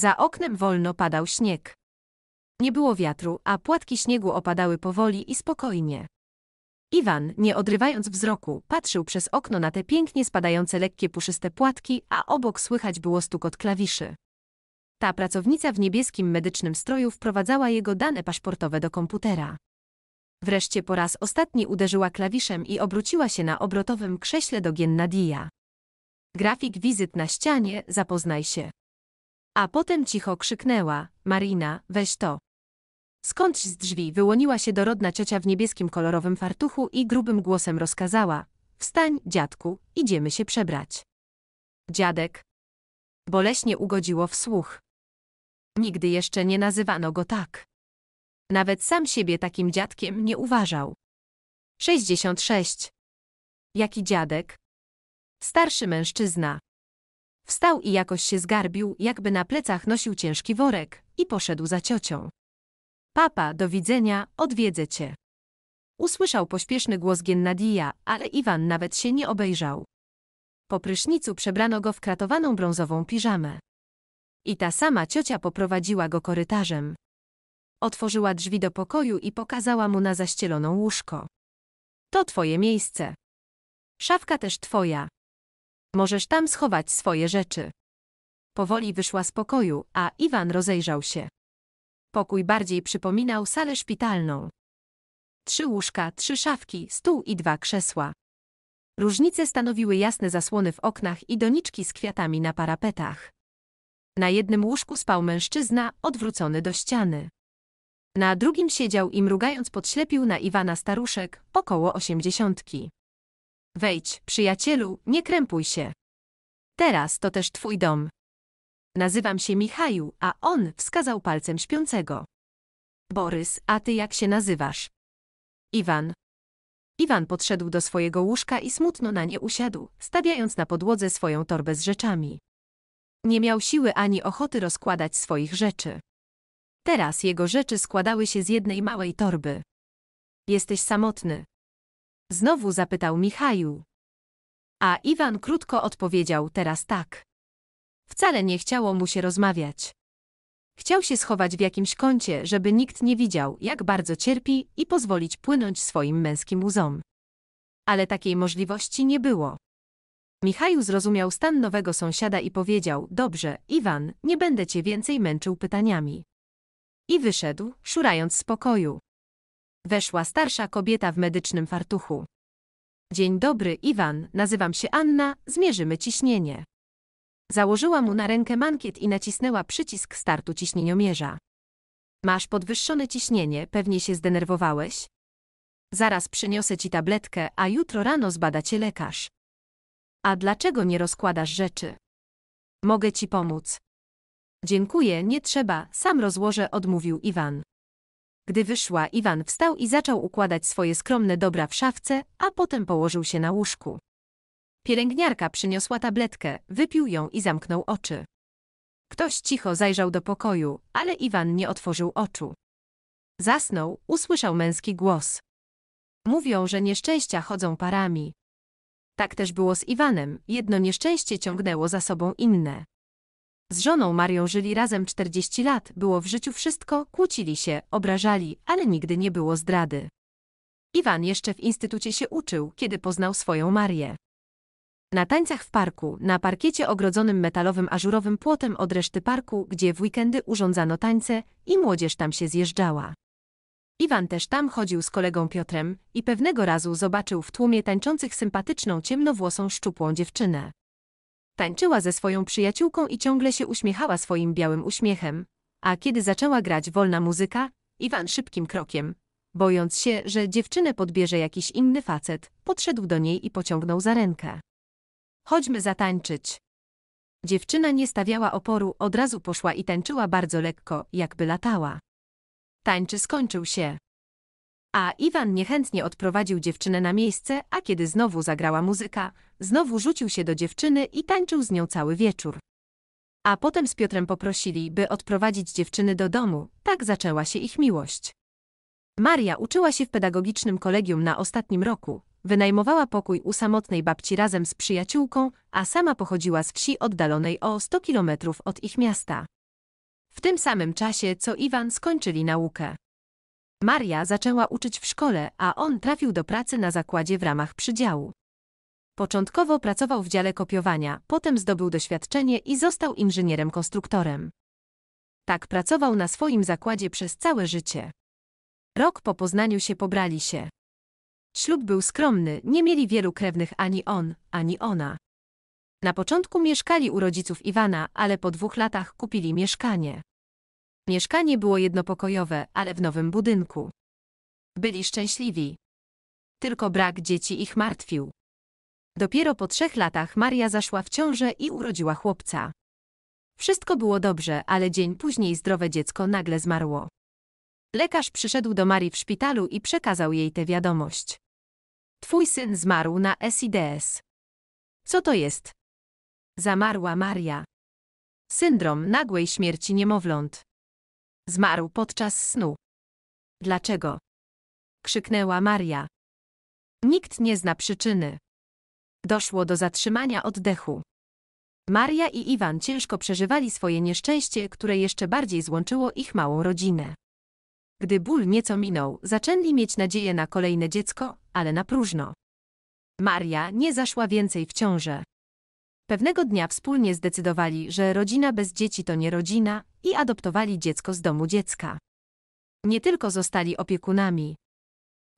Za oknem wolno padał śnieg. Nie było wiatru, a płatki śniegu opadały powoli i spokojnie. Iwan, nie odrywając wzroku, patrzył przez okno na te pięknie spadające lekkie puszyste płatki, a obok słychać było stukot klawiszy. Ta pracownica w niebieskim medycznym stroju wprowadzała jego dane paszportowe do komputera. Wreszcie po raz ostatni uderzyła klawiszem i obróciła się na obrotowym krześle do Gennadija. Grafik wizyt na ścianie, zapoznaj się. A potem cicho krzyknęła: Marina, weź to. Skądś z drzwi wyłoniła się dorodna ciocia w niebieskim kolorowym fartuchu i grubym głosem rozkazała: Wstań, dziadku, idziemy się przebrać. Dziadek. Boleśnie ugodziło w słuch. Nigdy jeszcze nie nazywano go tak. Nawet sam siebie takim dziadkiem nie uważał. 66. Jaki dziadek? Starszy mężczyzna. Wstał i jakoś się zgarbił, jakby na plecach nosił ciężki worek, i poszedł za ciocią. Papa, do widzenia, odwiedzę cię. Usłyszał pośpieszny głos Gennadyja, ale Iwan nawet się nie obejrzał. Po prysznicu przebrano go w kratowaną brązową piżamę. I ta sama ciocia poprowadziła go korytarzem. Otworzyła drzwi do pokoju i pokazała mu na zaścieloną łóżko. To twoje miejsce. Szafka też twoja, Możesz tam schować swoje rzeczy. Powoli wyszła z pokoju, a Iwan rozejrzał się. Pokój bardziej przypominał salę szpitalną. Trzy łóżka, trzy szafki, stół i dwa krzesła. Różnice stanowiły jasne zasłony w oknach i doniczki z kwiatami na parapetach. Na jednym łóżku spał mężczyzna, odwrócony do ściany. Na drugim siedział i mrugając podślepił na Iwana staruszek, około osiemdziesiątki. Wejdź, przyjacielu, nie krępuj się. Teraz to też twój dom. Nazywam się Michaju, a on wskazał palcem śpiącego. Borys, a ty jak się nazywasz? Iwan. Iwan podszedł do swojego łóżka i smutno na nie usiadł, stawiając na podłodze swoją torbę z rzeczami. Nie miał siły ani ochoty rozkładać swoich rzeczy. Teraz jego rzeczy składały się z jednej małej torby. Jesteś samotny, Znowu zapytał Michał. A Iwan krótko odpowiedział teraz tak. Wcale nie chciało mu się rozmawiać. Chciał się schować w jakimś kącie, żeby nikt nie widział, jak bardzo cierpi i pozwolić płynąć swoim męskim łzom. Ale takiej możliwości nie było. Michał zrozumiał stan nowego sąsiada i powiedział: Dobrze, Iwan, nie będę cię więcej męczył pytaniami. I wyszedł, szurając z pokoju. Weszła starsza kobieta w medycznym fartuchu. Dzień dobry, Iwan, nazywam się Anna, zmierzymy ciśnienie. Założyła mu na rękę mankiet i nacisnęła przycisk startu ciśnieniomierza. Masz podwyższone ciśnienie, pewnie się zdenerwowałeś? Zaraz przyniosę ci tabletkę, a jutro rano zbada cię lekarz. A dlaczego nie rozkładasz rzeczy? Mogę ci pomóc. Dziękuję, nie trzeba, sam rozłożę, odmówił Iwan. Gdy wyszła, Iwan wstał i zaczął układać swoje skromne dobra w szafce, a potem położył się na łóżku. Pielęgniarka przyniosła tabletkę, wypił ją i zamknął oczy. Ktoś cicho zajrzał do pokoju, ale Iwan nie otworzył oczu. Zasnął, usłyszał męski głos. Mówią, że nieszczęścia chodzą parami. Tak też było z Iwanem, jedno nieszczęście ciągnęło za sobą inne. Z żoną Marią żyli razem 40 lat, było w życiu wszystko, kłócili się, obrażali, ale nigdy nie było zdrady. Iwan jeszcze w instytucie się uczył, kiedy poznał swoją Marię. Na tańcach w parku, na parkiecie ogrodzonym metalowym ażurowym płotem od reszty parku, gdzie w weekendy urządzano tańce i młodzież tam się zjeżdżała. Iwan też tam chodził z kolegą Piotrem i pewnego razu zobaczył w tłumie tańczących sympatyczną ciemnowłosą szczupłą dziewczynę. Tańczyła ze swoją przyjaciółką i ciągle się uśmiechała swoim białym uśmiechem. A kiedy zaczęła grać wolna muzyka, Iwan szybkim krokiem, bojąc się, że dziewczynę podbierze jakiś inny facet, podszedł do niej i pociągnął za rękę. Chodźmy zatańczyć. Dziewczyna nie stawiała oporu, od razu poszła i tańczyła bardzo lekko, jakby latała. Tańczy skończył się. A Iwan niechętnie odprowadził dziewczynę na miejsce, a kiedy znowu zagrała muzyka, znowu rzucił się do dziewczyny i tańczył z nią cały wieczór. A potem z Piotrem poprosili, by odprowadzić dziewczyny do domu, tak zaczęła się ich miłość. Maria uczyła się w pedagogicznym kolegium na ostatnim roku, wynajmowała pokój u samotnej babci razem z przyjaciółką, a sama pochodziła z wsi oddalonej o 100 kilometrów od ich miasta. W tym samym czasie, co Iwan skończyli naukę. Maria zaczęła uczyć w szkole, a on trafił do pracy na zakładzie w ramach przydziału. Początkowo pracował w dziale kopiowania, potem zdobył doświadczenie i został inżynierem konstruktorem. Tak pracował na swoim zakładzie przez całe życie. Rok po poznaniu się pobrali się. Ślub był skromny, nie mieli wielu krewnych ani on, ani ona. Na początku mieszkali u rodziców Iwana, ale po dwóch latach kupili mieszkanie. Mieszkanie było jednopokojowe, ale w nowym budynku. Byli szczęśliwi. Tylko brak dzieci ich martwił. Dopiero po trzech latach Maria zaszła w ciążę i urodziła chłopca. Wszystko było dobrze, ale dzień później zdrowe dziecko nagle zmarło. Lekarz przyszedł do Marii w szpitalu i przekazał jej tę wiadomość. Twój syn zmarł na SIDS. Co to jest? Zamarła Maria. Syndrom nagłej śmierci niemowląt. Zmarł podczas snu. Dlaczego? Krzyknęła Maria. Nikt nie zna przyczyny. Doszło do zatrzymania oddechu. Maria i Iwan ciężko przeżywali swoje nieszczęście, które jeszcze bardziej złączyło ich małą rodzinę. Gdy ból nieco minął, zaczęli mieć nadzieję na kolejne dziecko, ale na próżno. Maria nie zaszła więcej w ciążę. Pewnego dnia wspólnie zdecydowali, że rodzina bez dzieci to nie rodzina i adoptowali dziecko z domu dziecka. Nie tylko zostali opiekunami,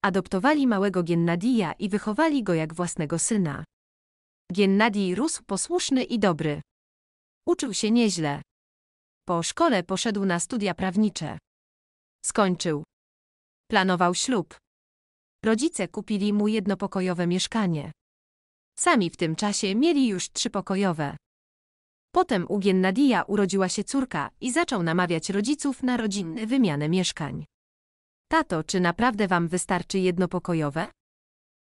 Adoptowali małego Gennadija i wychowali go jak własnego syna. Gennadij rósł posłuszny i dobry. Uczył się nieźle. Po szkole poszedł na studia prawnicze. Skończył. Planował ślub. Rodzice kupili mu jednopokojowe mieszkanie. Sami w tym czasie mieli już trzypokojowe. Potem u Gennadija urodziła się córka i zaczął namawiać rodziców na rodzinne wymianę mieszkań. Tato, czy naprawdę wam wystarczy jednopokojowe?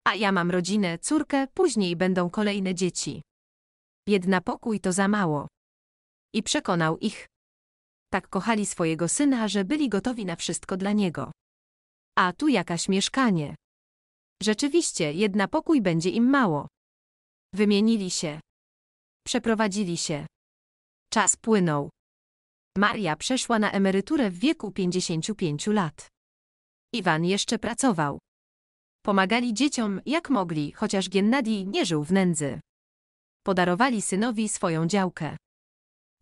A ja mam rodzinę, córkę, później będą kolejne dzieci. Jedna pokój to za mało. I przekonał ich. Tak kochali swojego syna, że byli gotowi na wszystko dla niego. A tu jakaś mieszkanie. Rzeczywiście, jedna pokój będzie im mało. Wymienili się. Przeprowadzili się. Czas płynął. Maria przeszła na emeryturę w wieku 55 lat. Iwan jeszcze pracował. Pomagali dzieciom jak mogli, chociaż Gennadi nie żył w nędzy. Podarowali synowi swoją działkę.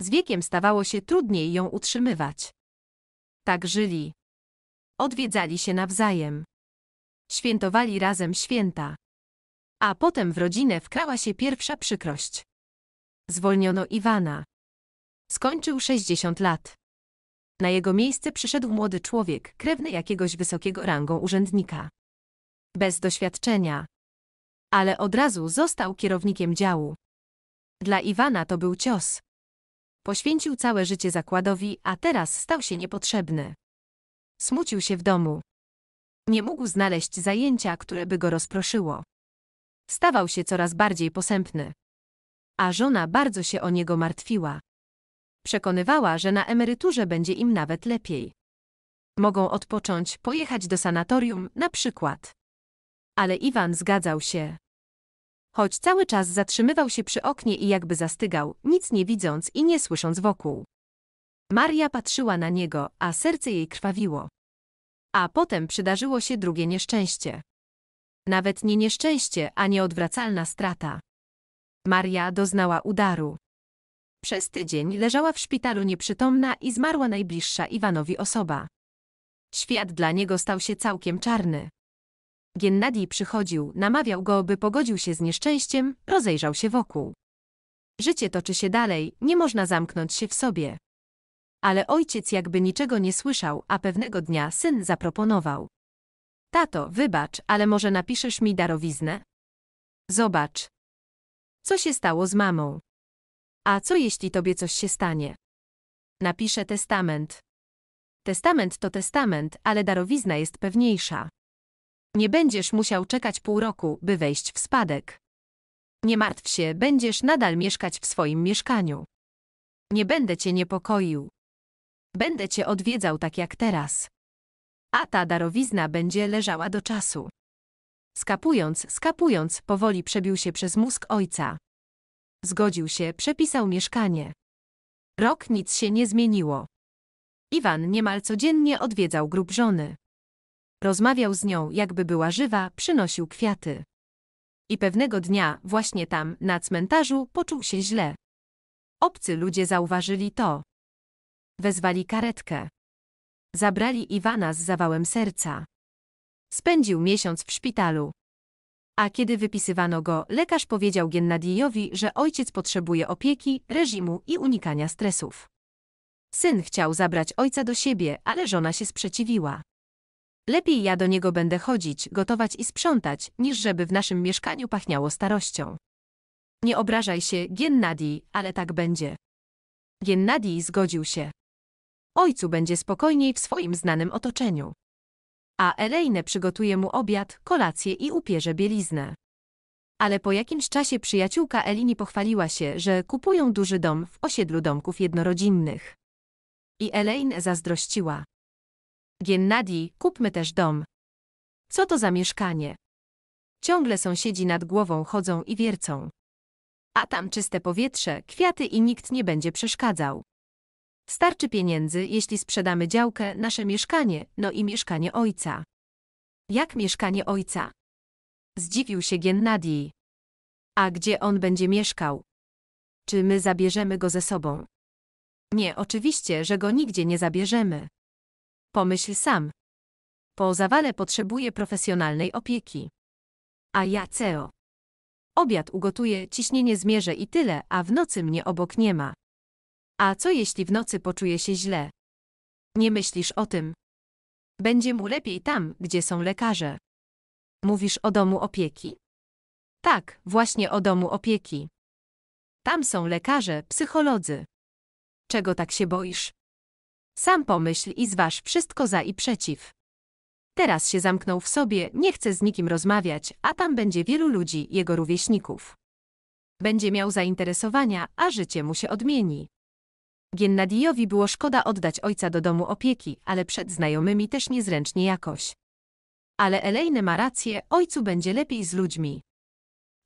Z wiekiem stawało się trudniej ją utrzymywać. Tak żyli. Odwiedzali się nawzajem. Świętowali razem święta. A potem w rodzinę wkrała się pierwsza przykrość. Zwolniono Iwana. Skończył 60 lat. Na jego miejsce przyszedł młody człowiek, krewny jakiegoś wysokiego rangą urzędnika. Bez doświadczenia. Ale od razu został kierownikiem działu. Dla Iwana to był cios. Poświęcił całe życie zakładowi, a teraz stał się niepotrzebny. Smucił się w domu. Nie mógł znaleźć zajęcia, które by go rozproszyło. Stawał się coraz bardziej posępny. A żona bardzo się o niego martwiła. Przekonywała, że na emeryturze będzie im nawet lepiej. Mogą odpocząć, pojechać do sanatorium, na przykład. Ale Iwan zgadzał się. Choć cały czas zatrzymywał się przy oknie i jakby zastygał, nic nie widząc i nie słysząc wokół. Maria patrzyła na niego, a serce jej krwawiło. A potem przydarzyło się drugie nieszczęście. Nawet nie nieszczęście, a nieodwracalna strata. Maria doznała udaru. Przez tydzień leżała w szpitalu nieprzytomna i zmarła najbliższa Iwanowi osoba. Świat dla niego stał się całkiem czarny. Gennadij przychodził, namawiał go, by pogodził się z nieszczęściem, rozejrzał się wokół. Życie toczy się dalej, nie można zamknąć się w sobie. Ale ojciec jakby niczego nie słyszał, a pewnego dnia syn zaproponował. Tato, wybacz, ale może napiszesz mi darowiznę? Zobacz. Co się stało z mamą? A co jeśli tobie coś się stanie? Napiszę testament. Testament to testament, ale darowizna jest pewniejsza. Nie będziesz musiał czekać pół roku, by wejść w spadek. Nie martw się, będziesz nadal mieszkać w swoim mieszkaniu. Nie będę cię niepokoił. Będę cię odwiedzał tak jak teraz. A ta darowizna będzie leżała do czasu. Skapując, skapując, powoli przebił się przez mózg ojca. Zgodził się, przepisał mieszkanie. Rok nic się nie zmieniło. Iwan niemal codziennie odwiedzał grób żony. Rozmawiał z nią, jakby była żywa, przynosił kwiaty. I pewnego dnia, właśnie tam, na cmentarzu, poczuł się źle. Obcy ludzie zauważyli to. Wezwali karetkę. Zabrali Iwana z zawałem serca. Spędził miesiąc w szpitalu a kiedy wypisywano go, lekarz powiedział Gennadijowi, że ojciec potrzebuje opieki, reżimu i unikania stresów. Syn chciał zabrać ojca do siebie, ale żona się sprzeciwiła. Lepiej ja do niego będę chodzić, gotować i sprzątać, niż żeby w naszym mieszkaniu pachniało starością. Nie obrażaj się, Gennadij, ale tak będzie. Gennadij zgodził się. Ojcu będzie spokojniej w swoim znanym otoczeniu a Elaine przygotuje mu obiad, kolację i upierze bieliznę. Ale po jakimś czasie przyjaciółka Elini pochwaliła się, że kupują duży dom w osiedlu domków jednorodzinnych. I Elaine zazdrościła. Giennadi, kupmy też dom. Co to za mieszkanie? Ciągle sąsiedzi nad głową chodzą i wiercą. A tam czyste powietrze, kwiaty i nikt nie będzie przeszkadzał. Starczy pieniędzy, jeśli sprzedamy działkę, nasze mieszkanie, no i mieszkanie ojca. Jak mieszkanie ojca? Zdziwił się Gennadij. A gdzie on będzie mieszkał? Czy my zabierzemy go ze sobą? Nie, oczywiście, że go nigdzie nie zabierzemy. Pomyśl sam. Po zawale potrzebuje profesjonalnej opieki. A ja CEO. Obiad ugotuję, ciśnienie zmierzę i tyle, a w nocy mnie obok nie ma. A co jeśli w nocy poczuje się źle? Nie myślisz o tym. Będzie mu lepiej tam, gdzie są lekarze. Mówisz o domu opieki? Tak, właśnie o domu opieki. Tam są lekarze, psycholodzy. Czego tak się boisz? Sam pomyśl i zważ wszystko za i przeciw. Teraz się zamknął w sobie, nie chce z nikim rozmawiać, a tam będzie wielu ludzi, jego rówieśników. Będzie miał zainteresowania, a życie mu się odmieni. Giennadijowi było szkoda oddać ojca do domu opieki, ale przed znajomymi też niezręcznie jakoś. Ale Elejny ma rację, ojcu będzie lepiej z ludźmi.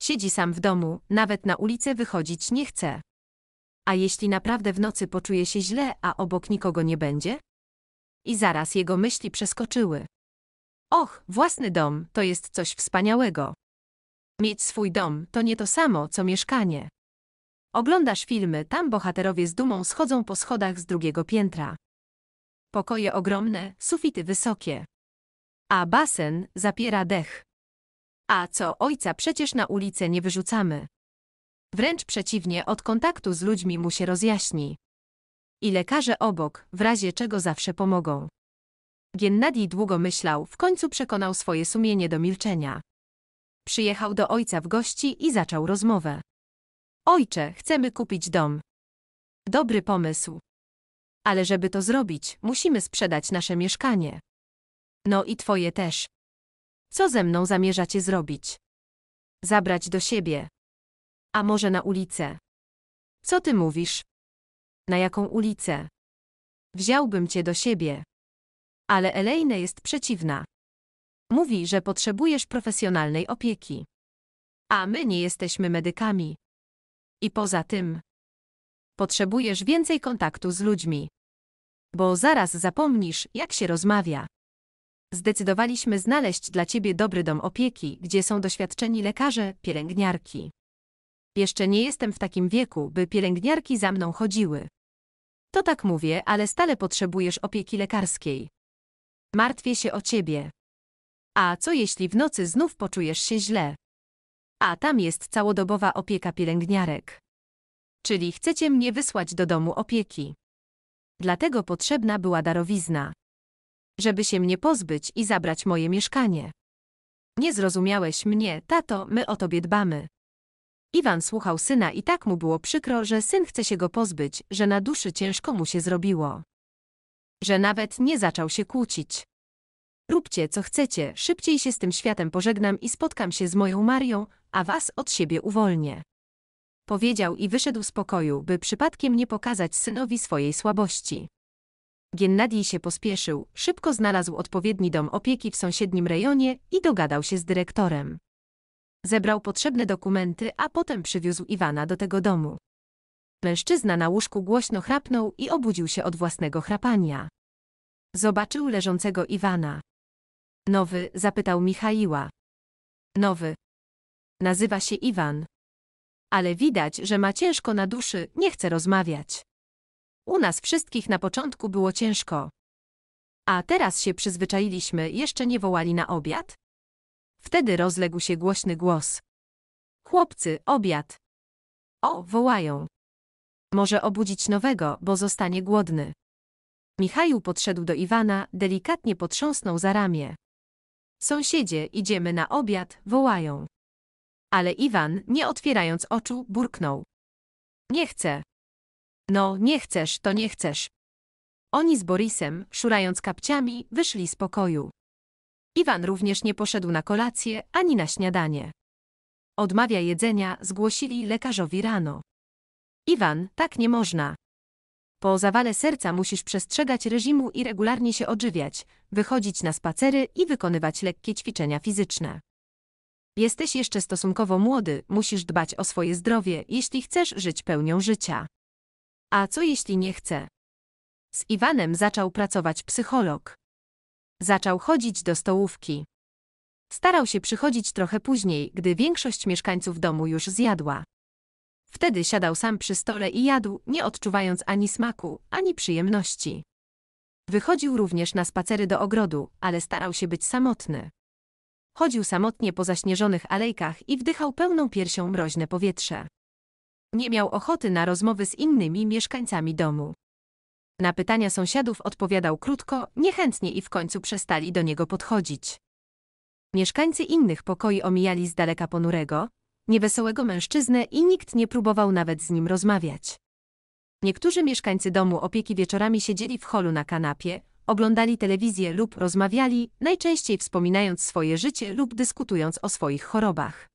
Siedzi sam w domu, nawet na ulicę wychodzić nie chce. A jeśli naprawdę w nocy poczuje się źle, a obok nikogo nie będzie? I zaraz jego myśli przeskoczyły. Och, własny dom to jest coś wspaniałego. Mieć swój dom to nie to samo, co mieszkanie. Oglądasz filmy, tam bohaterowie z dumą schodzą po schodach z drugiego piętra. Pokoje ogromne, sufity wysokie. A basen zapiera dech. A co ojca przecież na ulicę nie wyrzucamy. Wręcz przeciwnie, od kontaktu z ludźmi mu się rozjaśni. I lekarze obok, w razie czego zawsze pomogą. Gennadij długo myślał, w końcu przekonał swoje sumienie do milczenia. Przyjechał do ojca w gości i zaczął rozmowę. Ojcze, chcemy kupić dom. Dobry pomysł. Ale żeby to zrobić, musimy sprzedać nasze mieszkanie. No i twoje też. Co ze mną zamierzacie zrobić? Zabrać do siebie. A może na ulicę? Co ty mówisz? Na jaką ulicę? Wziąłbym cię do siebie. Ale Elejne jest przeciwna. Mówi, że potrzebujesz profesjonalnej opieki. A my nie jesteśmy medykami. I poza tym, potrzebujesz więcej kontaktu z ludźmi, bo zaraz zapomnisz, jak się rozmawia. Zdecydowaliśmy znaleźć dla ciebie dobry dom opieki, gdzie są doświadczeni lekarze, pielęgniarki. Jeszcze nie jestem w takim wieku, by pielęgniarki za mną chodziły. To tak mówię, ale stale potrzebujesz opieki lekarskiej. Martwię się o ciebie. A co jeśli w nocy znów poczujesz się źle? A tam jest całodobowa opieka pielęgniarek. Czyli chcecie mnie wysłać do domu opieki. Dlatego potrzebna była darowizna. Żeby się mnie pozbyć i zabrać moje mieszkanie. Nie zrozumiałeś mnie, tato, my o tobie dbamy. Iwan słuchał syna i tak mu było przykro, że syn chce się go pozbyć, że na duszy ciężko mu się zrobiło. Że nawet nie zaczął się kłócić. Róbcie co chcecie, szybciej się z tym światem pożegnam i spotkam się z moją Marią, a was od siebie uwolnię. Powiedział i wyszedł z pokoju, by przypadkiem nie pokazać synowi swojej słabości. Gennadij się pospieszył, szybko znalazł odpowiedni dom opieki w sąsiednim rejonie i dogadał się z dyrektorem. Zebrał potrzebne dokumenty, a potem przywiózł Iwana do tego domu. Mężczyzna na łóżku głośno chrapnął i obudził się od własnego chrapania. Zobaczył leżącego Iwana. Nowy, zapytał Michaiła. Nowy, Nazywa się Iwan. Ale widać, że ma ciężko na duszy, nie chce rozmawiać. U nas wszystkich na początku było ciężko. A teraz się przyzwyczailiśmy, jeszcze nie wołali na obiad? Wtedy rozległ się głośny głos. Chłopcy, obiad. O, wołają. Może obudzić nowego, bo zostanie głodny. Michał podszedł do Iwana, delikatnie potrząsnął za ramię. Sąsiedzie, idziemy na obiad, wołają ale Iwan, nie otwierając oczu, burknął. Nie chcę. No, nie chcesz, to nie chcesz. Oni z Borisem, szurając kapciami, wyszli z pokoju. Iwan również nie poszedł na kolację ani na śniadanie. Odmawia jedzenia, zgłosili lekarzowi rano. Iwan, tak nie można. Po zawale serca musisz przestrzegać reżimu i regularnie się odżywiać, wychodzić na spacery i wykonywać lekkie ćwiczenia fizyczne. Jesteś jeszcze stosunkowo młody, musisz dbać o swoje zdrowie, jeśli chcesz żyć pełnią życia. A co jeśli nie chce? Z Iwanem zaczął pracować psycholog. Zaczął chodzić do stołówki. Starał się przychodzić trochę później, gdy większość mieszkańców domu już zjadła. Wtedy siadał sam przy stole i jadł, nie odczuwając ani smaku, ani przyjemności. Wychodził również na spacery do ogrodu, ale starał się być samotny. Chodził samotnie po zaśnieżonych alejkach i wdychał pełną piersią mroźne powietrze. Nie miał ochoty na rozmowy z innymi mieszkańcami domu. Na pytania sąsiadów odpowiadał krótko, niechętnie i w końcu przestali do niego podchodzić. Mieszkańcy innych pokoi omijali z daleka ponurego, niewesołego mężczyznę i nikt nie próbował nawet z nim rozmawiać. Niektórzy mieszkańcy domu opieki wieczorami siedzieli w holu na kanapie, oglądali telewizję lub rozmawiali, najczęściej wspominając swoje życie lub dyskutując o swoich chorobach.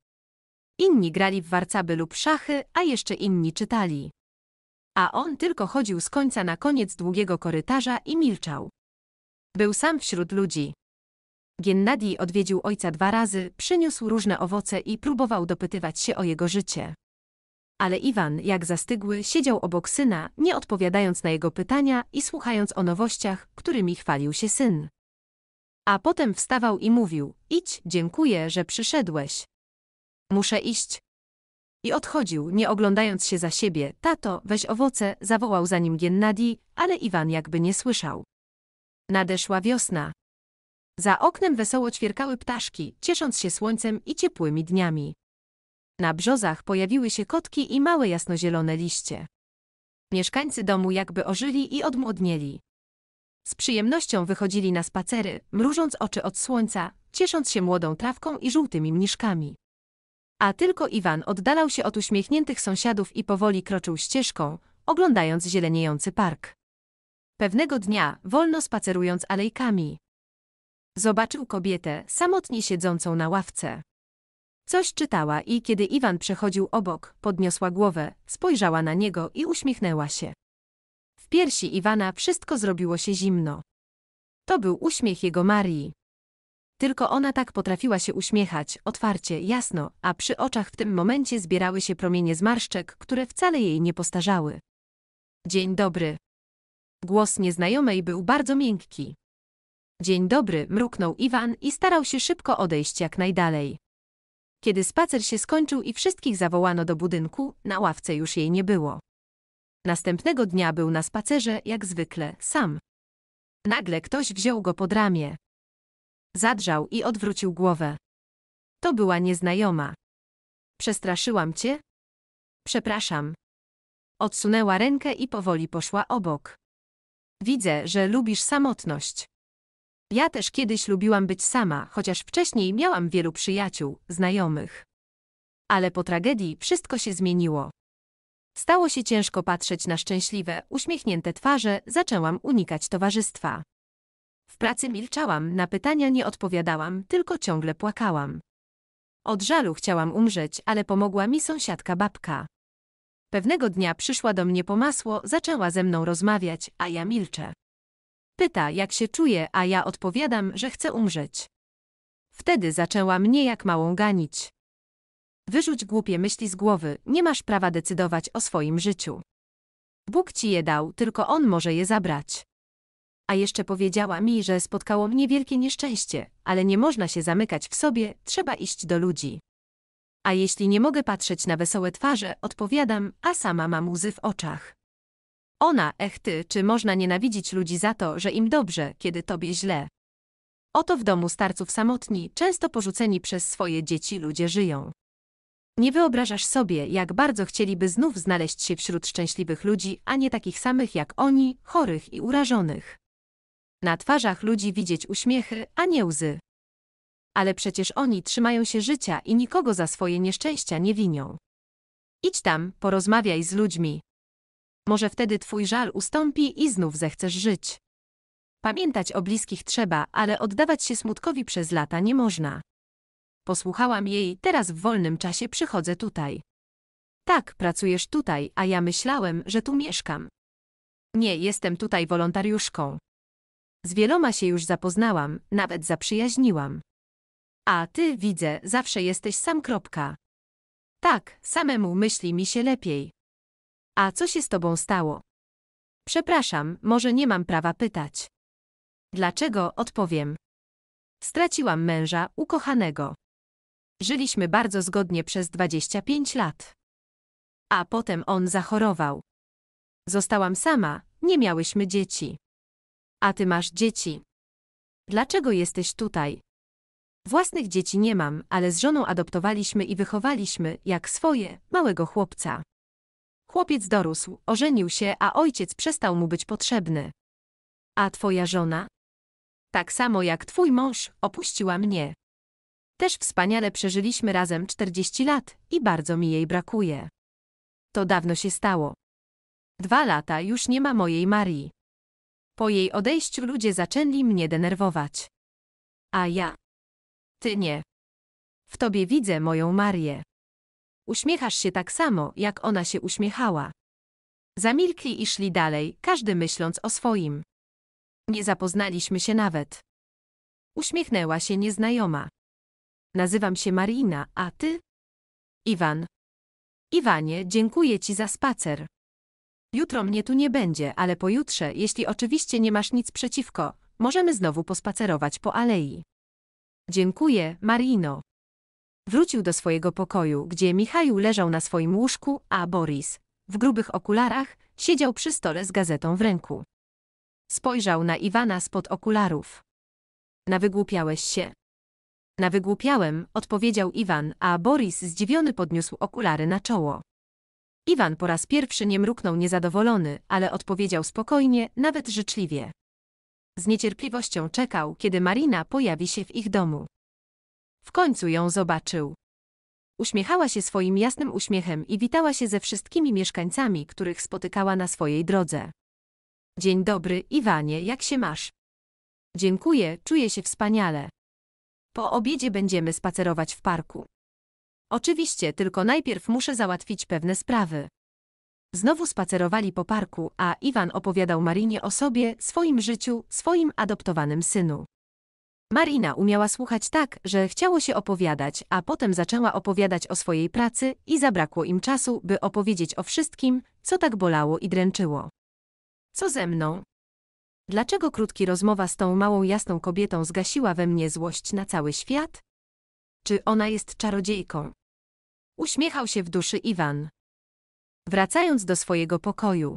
Inni grali w warcaby lub szachy, a jeszcze inni czytali. A on tylko chodził z końca na koniec długiego korytarza i milczał. Był sam wśród ludzi. Gennadij odwiedził ojca dwa razy, przyniósł różne owoce i próbował dopytywać się o jego życie ale Iwan, jak zastygły, siedział obok syna, nie odpowiadając na jego pytania i słuchając o nowościach, którymi chwalił się syn. A potem wstawał i mówił: Idź, dziękuję, że przyszedłeś. Muszę iść. I odchodził, nie oglądając się za siebie. Tato, weź owoce, zawołał za nim Giennadi, ale Iwan jakby nie słyszał. Nadeszła wiosna. Za oknem wesoło ćwierkały ptaszki, ciesząc się słońcem i ciepłymi dniami. Na brzozach pojawiły się kotki i małe jasnozielone liście. Mieszkańcy domu jakby ożyli i odmłodnieli. Z przyjemnością wychodzili na spacery, mrużąc oczy od słońca, ciesząc się młodą trawką i żółtymi mniszkami. A tylko Iwan oddalał się od uśmiechniętych sąsiadów i powoli kroczył ścieżką, oglądając zieleniejący park. Pewnego dnia, wolno spacerując alejkami, zobaczył kobietę samotnie siedzącą na ławce. Coś czytała i kiedy Iwan przechodził obok, podniosła głowę, spojrzała na niego i uśmiechnęła się. W piersi Iwana wszystko zrobiło się zimno. To był uśmiech jego Marii. Tylko ona tak potrafiła się uśmiechać, otwarcie, jasno, a przy oczach w tym momencie zbierały się promienie zmarszczek, które wcale jej nie postarzały. Dzień dobry. Głos nieznajomej był bardzo miękki. Dzień dobry, mruknął Iwan i starał się szybko odejść jak najdalej. Kiedy spacer się skończył i wszystkich zawołano do budynku, na ławce już jej nie było. Następnego dnia był na spacerze, jak zwykle, sam. Nagle ktoś wziął go pod ramię. Zadrżał i odwrócił głowę. To była nieznajoma. Przestraszyłam cię? Przepraszam. Odsunęła rękę i powoli poszła obok. Widzę, że lubisz samotność. Ja też kiedyś lubiłam być sama, chociaż wcześniej miałam wielu przyjaciół, znajomych. Ale po tragedii wszystko się zmieniło. Stało się ciężko patrzeć na szczęśliwe, uśmiechnięte twarze, zaczęłam unikać towarzystwa. W pracy milczałam, na pytania nie odpowiadałam, tylko ciągle płakałam. Od żalu chciałam umrzeć, ale pomogła mi sąsiadka babka. Pewnego dnia przyszła do mnie po masło, zaczęła ze mną rozmawiać, a ja milczę. Pyta, jak się czuję, a ja odpowiadam, że chcę umrzeć. Wtedy zaczęła mnie jak małą ganić. Wyrzuć głupie myśli z głowy, nie masz prawa decydować o swoim życiu. Bóg ci je dał, tylko On może je zabrać. A jeszcze powiedziała mi, że spotkało mnie wielkie nieszczęście, ale nie można się zamykać w sobie, trzeba iść do ludzi. A jeśli nie mogę patrzeć na wesołe twarze, odpowiadam, a sama mam łzy w oczach. Ona, ech ty, czy można nienawidzić ludzi za to, że im dobrze, kiedy tobie źle? Oto w domu starców samotni, często porzuceni przez swoje dzieci ludzie żyją. Nie wyobrażasz sobie, jak bardzo chcieliby znów znaleźć się wśród szczęśliwych ludzi, a nie takich samych jak oni, chorych i urażonych. Na twarzach ludzi widzieć uśmiechy, a nie łzy. Ale przecież oni trzymają się życia i nikogo za swoje nieszczęścia nie winią. Idź tam, porozmawiaj z ludźmi. Może wtedy twój żal ustąpi i znów zechcesz żyć. Pamiętać o bliskich trzeba, ale oddawać się smutkowi przez lata nie można. Posłuchałam jej, teraz w wolnym czasie przychodzę tutaj. Tak, pracujesz tutaj, a ja myślałem, że tu mieszkam. Nie, jestem tutaj wolontariuszką. Z wieloma się już zapoznałam, nawet zaprzyjaźniłam. A ty, widzę, zawsze jesteś sam kropka. Tak, samemu myśli mi się lepiej. A co się z tobą stało? Przepraszam, może nie mam prawa pytać. Dlaczego? Odpowiem. Straciłam męża, ukochanego. Żyliśmy bardzo zgodnie przez 25 lat. A potem on zachorował. Zostałam sama, nie miałyśmy dzieci. A ty masz dzieci. Dlaczego jesteś tutaj? Własnych dzieci nie mam, ale z żoną adoptowaliśmy i wychowaliśmy, jak swoje, małego chłopca. Chłopiec dorósł, ożenił się, a ojciec przestał mu być potrzebny. A twoja żona? Tak samo jak twój mąż, opuściła mnie. Też wspaniale przeżyliśmy razem 40 lat i bardzo mi jej brakuje. To dawno się stało. Dwa lata już nie ma mojej Marii. Po jej odejściu ludzie zaczęli mnie denerwować. A ja? Ty nie. W tobie widzę moją Marię. Uśmiechasz się tak samo, jak ona się uśmiechała. Zamilkli i szli dalej, każdy myśląc o swoim. Nie zapoznaliśmy się nawet. Uśmiechnęła się nieznajoma. Nazywam się Marina, a ty? Iwan. Iwanie, dziękuję ci za spacer. Jutro mnie tu nie będzie, ale pojutrze, jeśli oczywiście nie masz nic przeciwko, możemy znowu pospacerować po alei. Dziękuję, Marino. Wrócił do swojego pokoju, gdzie Michał leżał na swoim łóżku, a Boris, w grubych okularach, siedział przy stole z gazetą w ręku. Spojrzał na Iwana spod okularów. Nawygłupiałeś się. Nawygłupiałem, odpowiedział Iwan, a Boris zdziwiony podniósł okulary na czoło. Iwan po raz pierwszy nie mruknął niezadowolony, ale odpowiedział spokojnie, nawet życzliwie. Z niecierpliwością czekał, kiedy Marina pojawi się w ich domu. W końcu ją zobaczył. Uśmiechała się swoim jasnym uśmiechem i witała się ze wszystkimi mieszkańcami, których spotykała na swojej drodze. Dzień dobry, Iwanie, jak się masz? Dziękuję, czuję się wspaniale. Po obiedzie będziemy spacerować w parku. Oczywiście, tylko najpierw muszę załatwić pewne sprawy. Znowu spacerowali po parku, a Iwan opowiadał Marinie o sobie, swoim życiu, swoim adoptowanym synu. Marina umiała słuchać tak, że chciało się opowiadać, a potem zaczęła opowiadać o swojej pracy i zabrakło im czasu, by opowiedzieć o wszystkim, co tak bolało i dręczyło. Co ze mną? Dlaczego krótki rozmowa z tą małą jasną kobietą zgasiła we mnie złość na cały świat? Czy ona jest czarodziejką? Uśmiechał się w duszy Iwan. Wracając do swojego pokoju.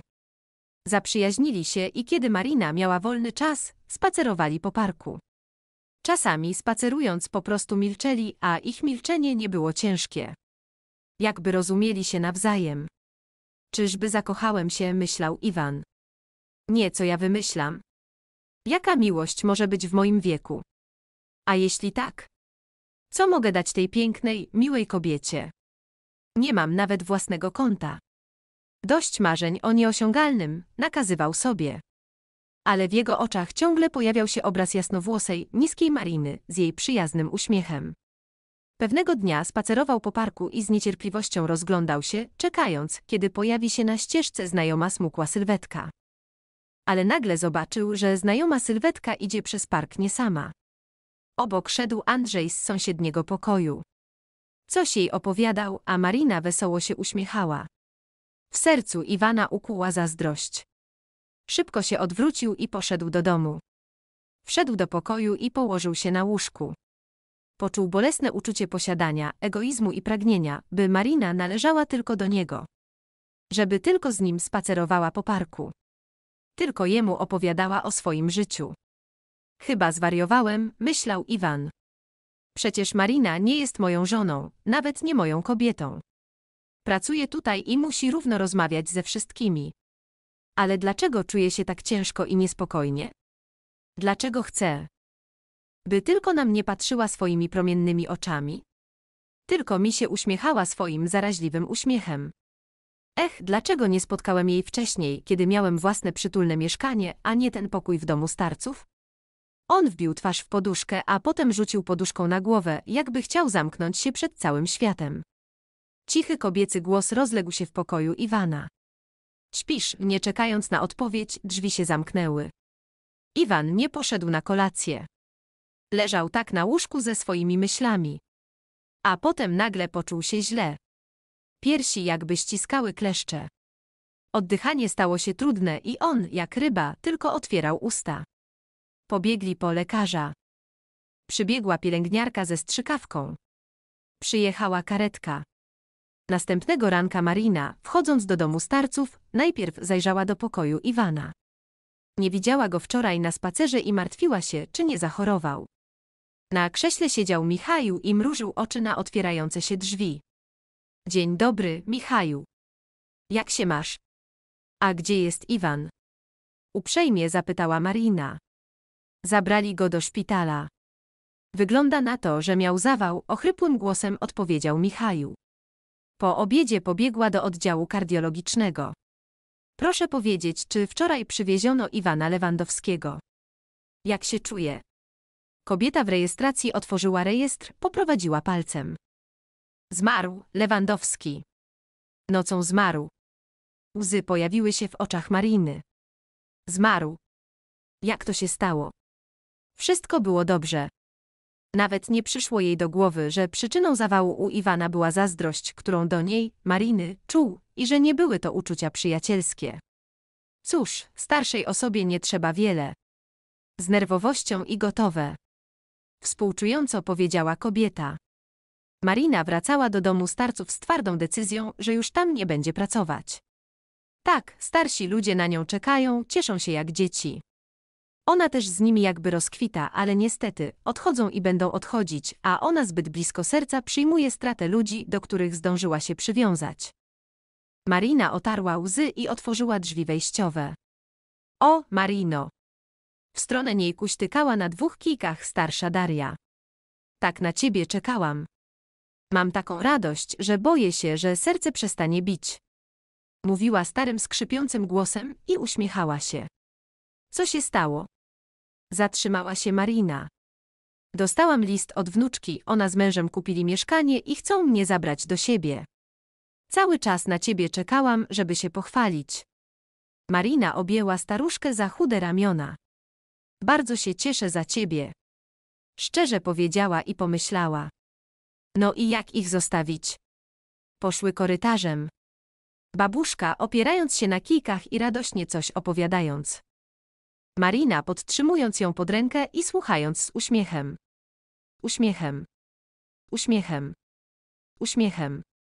Zaprzyjaźnili się i kiedy Marina miała wolny czas, spacerowali po parku. Czasami spacerując po prostu milczeli, a ich milczenie nie było ciężkie. Jakby rozumieli się nawzajem. Czyżby zakochałem się, myślał Iwan. Nie, co ja wymyślam. Jaka miłość może być w moim wieku? A jeśli tak? Co mogę dać tej pięknej, miłej kobiecie? Nie mam nawet własnego konta. Dość marzeń o nieosiągalnym, nakazywał sobie ale w jego oczach ciągle pojawiał się obraz jasnowłosej, niskiej Mariny z jej przyjaznym uśmiechem. Pewnego dnia spacerował po parku i z niecierpliwością rozglądał się, czekając, kiedy pojawi się na ścieżce znajoma smukła sylwetka. Ale nagle zobaczył, że znajoma sylwetka idzie przez park nie sama. Obok szedł Andrzej z sąsiedniego pokoju. Coś jej opowiadał, a Marina wesoło się uśmiechała. W sercu Iwana ukuła zazdrość. Szybko się odwrócił i poszedł do domu. Wszedł do pokoju i położył się na łóżku. Poczuł bolesne uczucie posiadania, egoizmu i pragnienia, by Marina należała tylko do niego. Żeby tylko z nim spacerowała po parku. Tylko jemu opowiadała o swoim życiu. Chyba zwariowałem, myślał Iwan. Przecież Marina nie jest moją żoną, nawet nie moją kobietą. Pracuje tutaj i musi równo rozmawiać ze wszystkimi. Ale dlaczego czuję się tak ciężko i niespokojnie? Dlaczego chcę? By tylko na mnie patrzyła swoimi promiennymi oczami. Tylko mi się uśmiechała swoim zaraźliwym uśmiechem. Ech, dlaczego nie spotkałem jej wcześniej, kiedy miałem własne przytulne mieszkanie, a nie ten pokój w domu starców? On wbił twarz w poduszkę, a potem rzucił poduszką na głowę, jakby chciał zamknąć się przed całym światem. Cichy kobiecy głos rozległ się w pokoju Iwana. Śpisz, nie czekając na odpowiedź, drzwi się zamknęły. Iwan nie poszedł na kolację. Leżał tak na łóżku ze swoimi myślami. A potem nagle poczuł się źle. Piersi jakby ściskały kleszcze. Oddychanie stało się trudne i on, jak ryba, tylko otwierał usta. Pobiegli po lekarza. Przybiegła pielęgniarka ze strzykawką. Przyjechała karetka. Następnego ranka Marina, wchodząc do domu starców, najpierw zajrzała do pokoju Iwana. Nie widziała go wczoraj na spacerze i martwiła się, czy nie zachorował. Na krześle siedział Michał i mrużył oczy na otwierające się drzwi. Dzień dobry, Michał. Jak się masz? A gdzie jest Iwan? Uprzejmie zapytała Marina. Zabrali go do szpitala. Wygląda na to, że miał zawał, ochrypłym głosem odpowiedział Michał. Po obiedzie pobiegła do oddziału kardiologicznego. Proszę powiedzieć, czy wczoraj przywieziono Iwana Lewandowskiego? Jak się czuje? Kobieta w rejestracji otworzyła rejestr, poprowadziła palcem. Zmarł, Lewandowski. Nocą zmarł. Łzy pojawiły się w oczach Mariny. Zmarł. Jak to się stało? Wszystko było dobrze. Nawet nie przyszło jej do głowy, że przyczyną zawału u Iwana była zazdrość, którą do niej, Mariny, czuł i że nie były to uczucia przyjacielskie. Cóż, starszej osobie nie trzeba wiele. Z nerwowością i gotowe. Współczująco powiedziała kobieta. Marina wracała do domu starców z twardą decyzją, że już tam nie będzie pracować. Tak, starsi ludzie na nią czekają, cieszą się jak dzieci. Ona też z nimi jakby rozkwita, ale niestety, odchodzą i będą odchodzić, a ona zbyt blisko serca przyjmuje stratę ludzi, do których zdążyła się przywiązać. Marina otarła łzy i otworzyła drzwi wejściowe. O, Marino! W stronę niej kuśtykała na dwóch kijkach starsza Daria. Tak na ciebie czekałam. Mam taką radość, że boję się, że serce przestanie bić. Mówiła starym skrzypiącym głosem i uśmiechała się. Co się stało? Zatrzymała się Marina. Dostałam list od wnuczki, ona z mężem kupili mieszkanie i chcą mnie zabrać do siebie. Cały czas na ciebie czekałam, żeby się pochwalić. Marina objęła staruszkę za chude ramiona. Bardzo się cieszę za ciebie. Szczerze powiedziała i pomyślała. No i jak ich zostawić? Poszły korytarzem. Babuszka opierając się na kijkach i radośnie coś opowiadając. Marina podtrzymując ją pod rękę i słuchając z uśmiechem. Uśmiechem. Uśmiechem. Uśmiechem.